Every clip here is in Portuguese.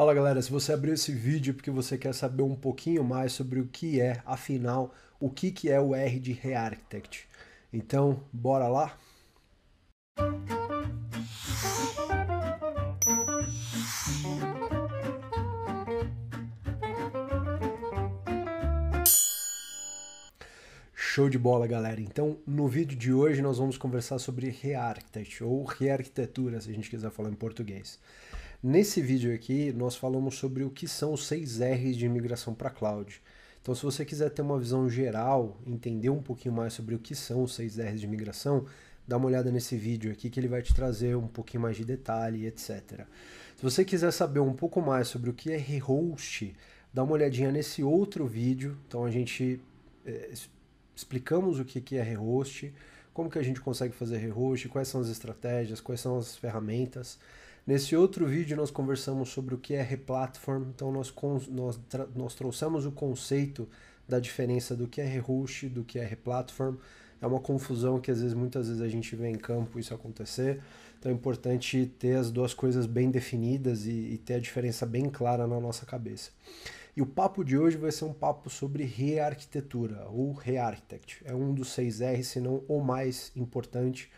Fala galera, se você abriu esse vídeo porque você quer saber um pouquinho mais sobre o que é, afinal, o que, que é o R de Rearchitect. Então, bora lá? Show de bola, galera! Então, no vídeo de hoje nós vamos conversar sobre Rearchitect, ou rearquitetura, se a gente quiser falar em português. Nesse vídeo aqui, nós falamos sobre o que são os 6 R's de migração para cloud. Então, se você quiser ter uma visão geral, entender um pouquinho mais sobre o que são os 6 R's de migração, dá uma olhada nesse vídeo aqui que ele vai te trazer um pouquinho mais de detalhe, etc. Se você quiser saber um pouco mais sobre o que é rehost, dá uma olhadinha nesse outro vídeo. Então, a gente é, explicamos o que é rehost, como que a gente consegue fazer rehost, quais são as estratégias, quais são as ferramentas. Nesse outro vídeo nós conversamos sobre o que é replatform, então nós, nós, nós trouxemos o conceito da diferença do que é rehost, do que é replatform. É uma confusão que às vezes muitas vezes a gente vê em campo isso acontecer. Então é importante ter as duas coisas bem definidas e, e ter a diferença bem clara na nossa cabeça. E o papo de hoje vai ser um papo sobre rearquitetura ou rearchitect. É um dos seis R, se não o mais importante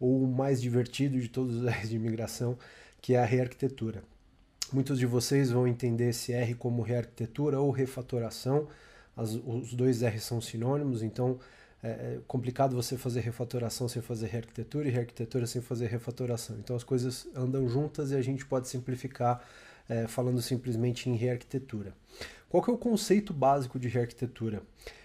ou o mais divertido de todos os R's de imigração que é a rearquitetura. Muitos de vocês vão entender esse R como rearquitetura ou refatoração. As, os dois R são sinônimos, então é, é complicado você fazer refatoração sem fazer rearquitetura e rearquitetura sem fazer refatoração. Então as coisas andam juntas e a gente pode simplificar é, falando simplesmente em rearquitetura. Qual que é o conceito básico de rearquitetura?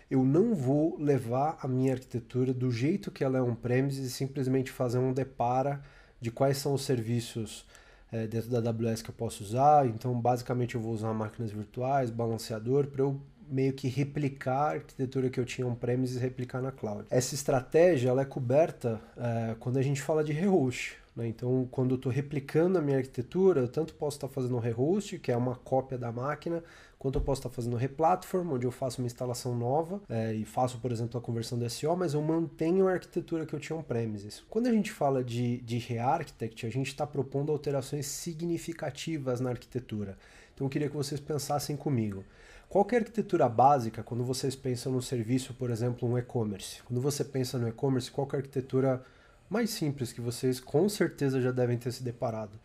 Eu não vou levar a minha arquitetura do jeito que ela é on-premise e simplesmente fazer um depara de quais são os serviços é, dentro da AWS que eu posso usar. Então, basicamente, eu vou usar máquinas virtuais, balanceador, para eu meio que replicar a arquitetura que eu tinha on-premise e replicar na cloud. Essa estratégia ela é coberta é, quando a gente fala de rehost. Né? Então, quando eu estou replicando a minha arquitetura, eu tanto posso estar tá fazendo um rehost, que é uma cópia da máquina, quanto eu posso estar fazendo replatform, onde eu faço uma instalação nova é, e faço, por exemplo, a conversão do SEO, mas eu mantenho a arquitetura que eu tinha on-premises. Quando a gente fala de, de re-architect, a gente está propondo alterações significativas na arquitetura. Então eu queria que vocês pensassem comigo. Qual é a arquitetura básica quando vocês pensam no serviço, por exemplo, um e-commerce? Quando você pensa no e-commerce, qual é a arquitetura mais simples que vocês com certeza já devem ter se deparado?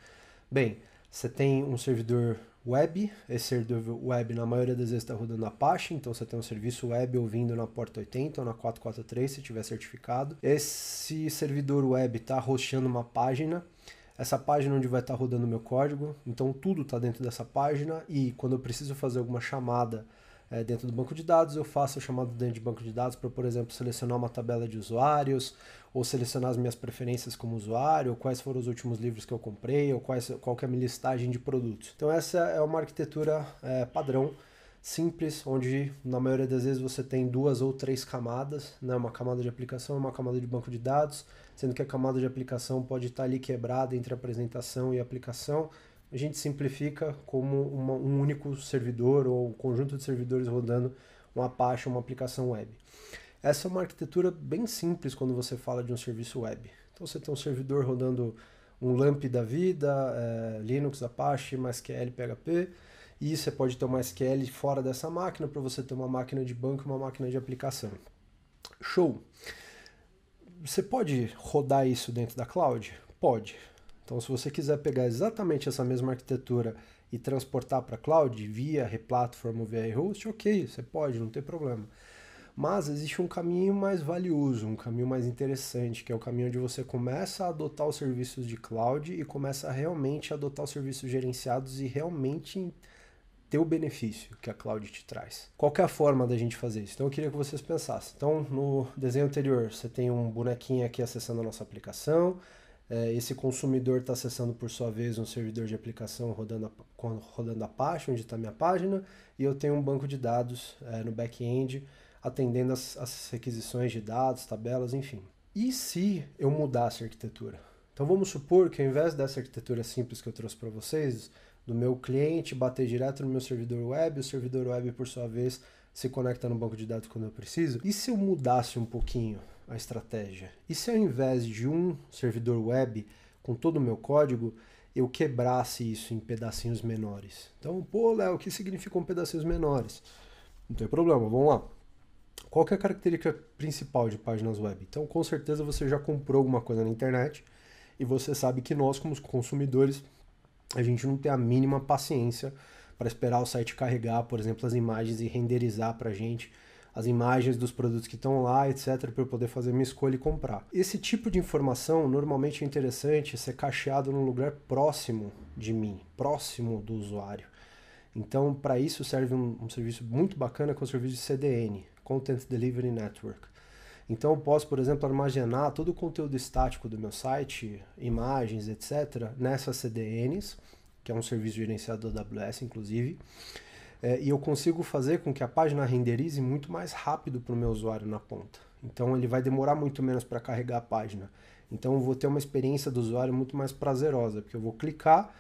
Bem, você tem um servidor web. Esse servidor web na maioria das vezes está rodando Apache, então você tem um serviço web ouvindo na porta 80 ou na 443 se tiver certificado. Esse servidor web está roxando uma página. Essa página é onde vai estar tá rodando meu código, então tudo está dentro dessa página e quando eu preciso fazer alguma chamada é, dentro do banco de dados, eu faço o chamado dentro de banco de dados para, por exemplo, selecionar uma tabela de usuários, ou selecionar as minhas preferências como usuário, ou quais foram os últimos livros que eu comprei, ou quais, qual é a minha listagem de produtos. Então essa é uma arquitetura é, padrão, simples, onde na maioria das vezes você tem duas ou três camadas, né? uma camada de aplicação e uma camada de banco de dados, sendo que a camada de aplicação pode estar tá ali quebrada entre apresentação e aplicação, a gente simplifica como uma, um único servidor ou um conjunto de servidores rodando um Apache, uma aplicação web. Essa é uma arquitetura bem simples quando você fala de um serviço web. Então você tem um servidor rodando um LAMP da vida, é, Linux, Apache, MySQL, PHP, e você pode ter uma SQL fora dessa máquina para você ter uma máquina de banco e uma máquina de aplicação. Show! Você pode rodar isso dentro da cloud? Pode. Então, se você quiser pegar exatamente essa mesma arquitetura e transportar para cloud via replatform ou via host, ok, você pode, não tem problema. Mas existe um caminho mais valioso, um caminho mais interessante, que é o caminho onde você começa a adotar os serviços de cloud e começa a realmente adotar os serviços gerenciados e realmente ter o benefício que a cloud te traz. Qual é a forma da gente fazer isso? Então eu queria que vocês pensassem. Então, no desenho anterior, você tem um bonequinho aqui acessando a nossa aplicação, é, esse consumidor está acessando por sua vez um servidor de aplicação rodando a, rodando Apache, onde está minha página, e eu tenho um banco de dados é, no back-end atendendo as, as, requisições de dados, tabelas, enfim. E se eu mudasse a arquitetura? Então vamos supor que ao invés dessa arquitetura simples que eu trouxe para vocês, do meu cliente bater direto no meu servidor web, o servidor web por sua vez se conecta no banco de dados quando eu preciso, e se eu mudasse um pouquinho a estratégia? E se ao invés de um servidor web com todo o meu código, eu quebrasse isso em pedacinhos menores? Então, pô, Léo, o que significam pedacinhos menores? Não tem problema, vamos lá. Qual é a característica principal de páginas web? Então, com certeza você já comprou alguma coisa na internet e você sabe que nós, como consumidores, a gente não tem a mínima paciência para esperar o site carregar, por exemplo, as imagens e renderizar para a gente as imagens dos produtos que estão lá, etc, para eu poder fazer minha escolha e comprar. Esse tipo de informação normalmente é interessante ser cacheado num lugar próximo de mim, próximo do usuário. Então, para isso serve um, um, serviço muito bacana que é o serviço de CDN, Content Delivery Network. Então, eu posso, por exemplo, armazenar todo o conteúdo estático do meu site, imagens, etc, nessas CDNs, que é um serviço gerenciado da AWS, inclusive é, e eu consigo fazer com que a página renderize muito mais rápido para o meu usuário na ponta. Então ele vai demorar muito menos para carregar a página. Então eu vou ter uma experiência do usuário muito mais prazerosa, porque eu vou clicar,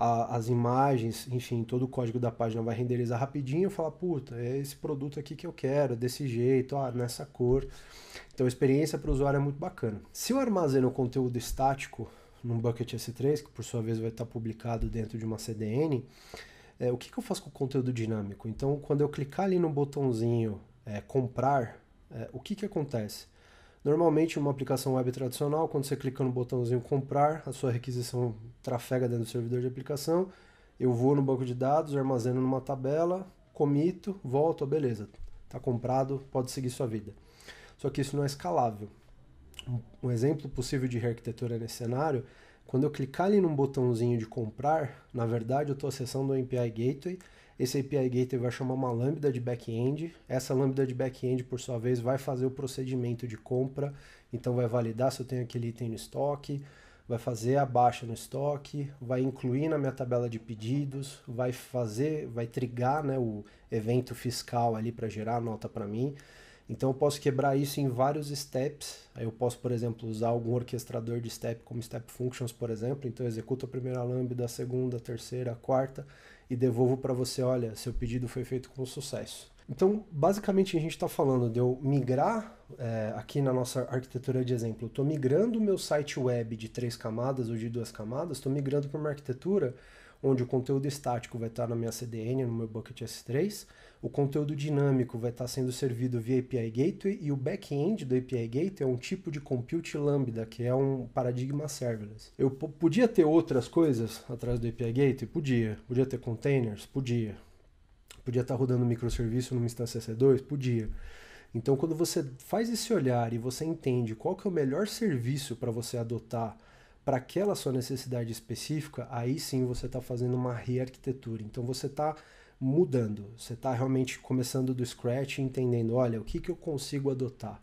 a, as imagens, enfim, todo o código da página vai renderizar rapidinho e falar, puta, é esse produto aqui que eu quero, desse jeito, ah, nessa cor. Então a experiência para o usuário é muito bacana. Se eu armazeno conteúdo estático num bucket S3, que por sua vez vai estar publicado dentro de uma CDN, é, o que, que, eu faço com o conteúdo dinâmico? Então, quando eu clicar ali no botãozinho é, comprar, é, o que, que acontece? Normalmente, uma aplicação web tradicional, quando você clica no botãozinho comprar, a sua requisição trafega dentro do servidor de aplicação, eu vou no banco de dados, armazeno numa tabela, comito, volto, beleza, está comprado, pode seguir sua vida. Só que isso não é escalável. Um exemplo possível de rearquitetura nesse cenário quando eu clicar ali num botãozinho de comprar, na verdade eu estou acessando o API Gateway. Esse API Gateway vai chamar uma lambda de back-end. Essa lambda de back-end, por sua vez, vai fazer o procedimento de compra. Então vai validar se eu tenho aquele item no estoque, vai fazer a baixa no estoque, vai incluir na minha tabela de pedidos, vai fazer, vai trigar né, o evento fiscal ali para gerar a nota para mim. Então eu posso quebrar isso em vários steps. eu posso, por exemplo, usar algum orquestrador de step como step functions, por exemplo. Então eu executo a primeira lambda, a segunda, a terceira, a quarta e devolvo para você, olha, seu pedido foi feito com sucesso. Então, basicamente, a gente está falando de eu migrar é, aqui na nossa arquitetura de exemplo. Estou migrando o meu site web de três camadas ou de duas camadas, estou migrando para uma arquitetura onde o conteúdo estático vai estar na minha CDN, no meu bucket S3, o conteúdo dinâmico vai estar sendo servido via API Gateway e o back-end do API Gateway é um tipo de compute lambda, que é um paradigma serverless. Eu podia ter outras coisas atrás do API Gateway? Podia. Podia ter containers? Podia. Podia estar rodando microserviço numa instância C2? Podia. Então, quando você faz esse olhar e você entende qual que é o melhor serviço para você adotar para aquela sua necessidade específica, aí sim você está fazendo uma rearquitetura. Então você está mudando, você está realmente começando do scratch, entendendo, olha, o que, que eu consigo adotar?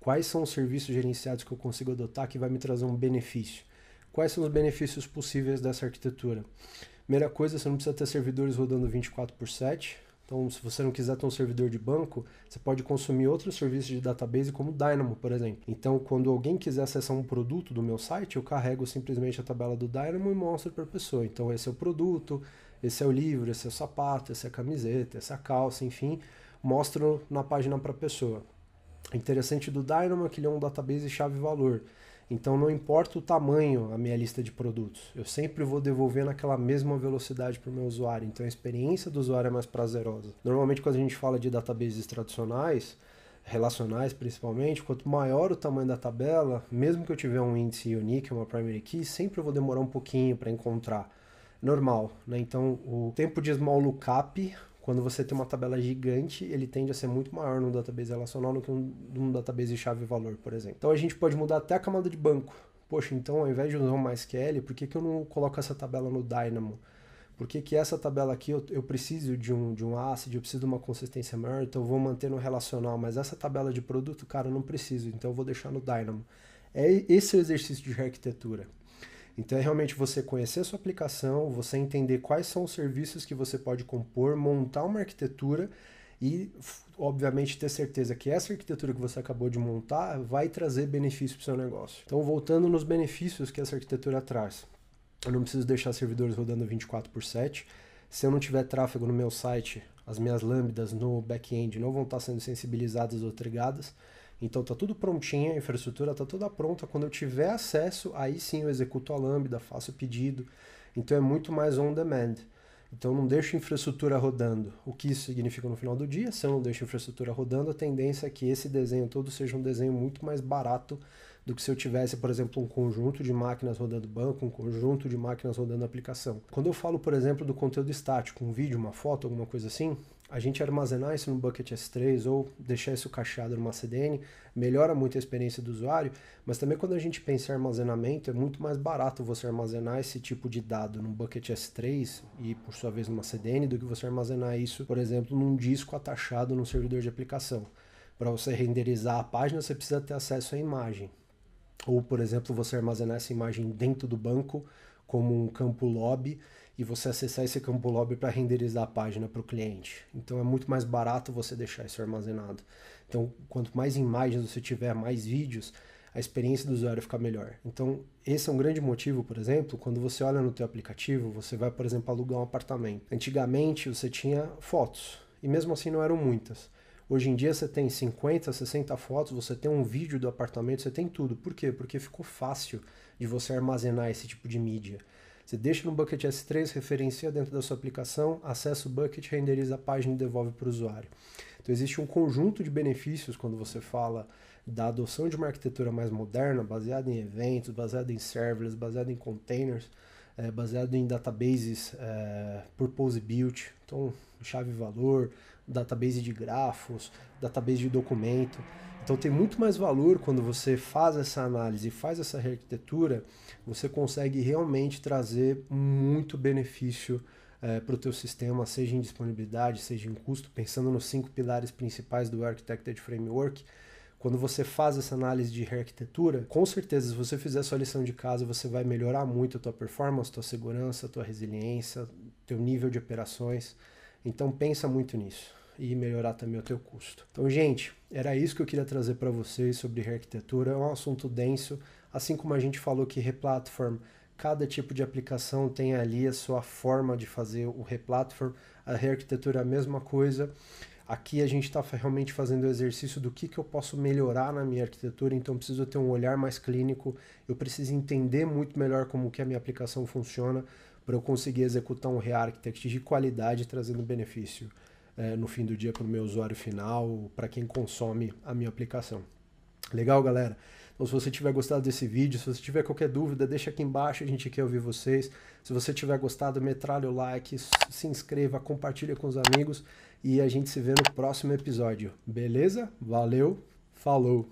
Quais são os serviços gerenciados que eu consigo adotar que vai me trazer um benefício? Quais são os benefícios possíveis dessa arquitetura? Primeira coisa, você não precisa ter servidores rodando 24 por 7, então, se você não quiser ter um servidor de banco, você pode consumir outros serviços de database como o Dynamo, por exemplo. Então, quando alguém quiser acessar um produto do meu site, eu carrego simplesmente a tabela do Dynamo e mostro para a pessoa. Então, esse é o produto, esse é o livro, esse é o sapato, essa é a camiseta, essa é a calça, enfim, mostro na página para a pessoa. O interessante do Dynamo é que ele é um database chave valor. Então não importa o tamanho a minha lista de produtos, eu sempre vou devolver naquela mesma velocidade para o meu usuário. Então a experiência do usuário é mais prazerosa. Normalmente quando a gente fala de databases tradicionais, relacionais principalmente, quanto maior o tamanho da tabela, mesmo que eu tiver um índice unique, uma primary key, sempre eu vou demorar um pouquinho para encontrar. Normal, né? Então o tempo de small lookup quando você tem uma tabela gigante, ele tende a ser muito maior no database relacional do que um, um database chave-valor, por exemplo. Então a gente pode mudar até a camada de banco. Poxa, então ao invés de usar o SQL, por que, que eu não coloco essa tabela no Dynamo? Por que, que essa tabela aqui eu, eu, preciso de um, de um ACID, eu preciso de uma consistência maior, então eu vou manter no relacional, mas essa tabela de produto, cara, eu não preciso, então eu vou deixar no Dynamo. É esse é o exercício de arquitetura. Então é realmente você conhecer sua aplicação, você entender quais são os serviços que você pode compor, montar uma arquitetura e, obviamente, ter certeza que essa arquitetura que você acabou de montar vai trazer benefício para o seu negócio. Então, voltando nos benefícios que essa arquitetura traz. Eu não preciso deixar servidores rodando 24 por 7. Se eu não tiver tráfego no meu site, as minhas lambdas no back-end não vão estar sendo sensibilizadas ou trigadas. Então tá tudo prontinho, a infraestrutura tá toda pronta. Quando eu tiver acesso, aí sim eu executo a Lambda, faço o pedido. Então é muito mais on demand. Então não deixo infraestrutura rodando. O que isso significa no final do dia? Se eu não deixo infraestrutura rodando, a tendência é que esse desenho todo seja um desenho muito mais barato do que se eu tivesse, por exemplo, um conjunto de máquinas rodando banco, um conjunto de máquinas rodando aplicação. Quando eu falo, por exemplo, do conteúdo estático, um vídeo, uma foto, alguma coisa assim, a gente armazenar isso no Bucket S3 ou deixar isso cacheado numa CDN melhora muito a experiência do usuário, mas também quando a gente pensa em armazenamento, é muito mais barato você armazenar esse tipo de dado num Bucket S3 e, por sua vez, numa CDN do que você armazenar isso, por exemplo, num disco atachado num servidor de aplicação. Para você renderizar a página, você precisa ter acesso à imagem. Ou, por exemplo, você armazenar essa imagem dentro do banco, como um campo lobby, e você acessar esse campo lobby para renderizar a página para o cliente. Então é muito mais barato você deixar isso armazenado. Então, quanto mais imagens você tiver, mais vídeos, a experiência do usuário fica melhor. Então, esse é um grande motivo, por exemplo, quando você olha no teu aplicativo, você vai, por exemplo, alugar um apartamento. Antigamente, você tinha fotos, e mesmo assim não eram muitas. Hoje em dia você tem 50, 60 fotos, você tem um vídeo do apartamento, você tem tudo. Por quê? Porque ficou fácil de você armazenar esse tipo de mídia. Você deixa no Bucket S3, referencia dentro da sua aplicação, acessa o Bucket, renderiza a página e devolve para o usuário. Então existe um conjunto de benefícios quando você fala da adoção de uma arquitetura mais moderna, baseada em eventos, baseada em serverless, baseada em containers, é, baseado em databases é, pose built, então chave valor, database de grafos, database de documento. Então tem muito mais valor quando você faz essa análise, faz essa arquitetura, você consegue realmente trazer muito benefício é, para o teu sistema, seja em disponibilidade, seja em custo, pensando nos cinco pilares principais do Architected Framework, quando você faz essa análise de arquitetura, com certeza, se você fizer a sua lição de casa, você vai melhorar muito a tua performance, tua segurança, tua resiliência, teu nível de operações. Então pensa muito nisso e melhorar também o teu custo. Então, gente, era isso que eu queria trazer para vocês sobre arquitetura. É um assunto denso, assim como a gente falou que replatform, cada tipo de aplicação tem ali a sua forma de fazer o replatform, a rearquitetura é a mesma coisa. Aqui a gente está realmente fazendo o exercício do que, que eu posso melhorar na minha arquitetura, então preciso ter um olhar mais clínico, eu preciso entender muito melhor como que a minha aplicação funciona para eu conseguir executar um rearchitect de qualidade, trazendo benefício é, no fim do dia para o meu usuário final, para quem consome a minha aplicação. Legal, galera? Então, se você tiver gostado desse vídeo, se você tiver qualquer dúvida, deixa aqui embaixo, a gente quer ouvir vocês. Se você tiver gostado, metralha o like, se inscreva, compartilha com os amigos e a gente se vê no próximo episódio. Beleza? Valeu, falou!